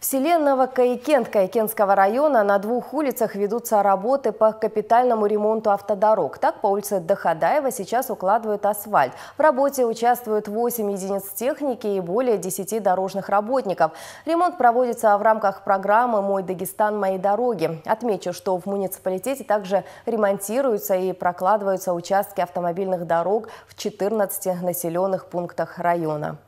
В Вселенного Каикент Каикентского района на двух улицах ведутся работы по капитальному ремонту автодорог. Так, по улице Доходаева сейчас укладывают асфальт. В работе участвуют 8 единиц техники и более 10 дорожных работников. Ремонт проводится в рамках программы «Мой Дагестан, мои дороги». Отмечу, что в муниципалитете также ремонтируются и прокладываются участки автомобильных дорог в 14 населенных пунктах района.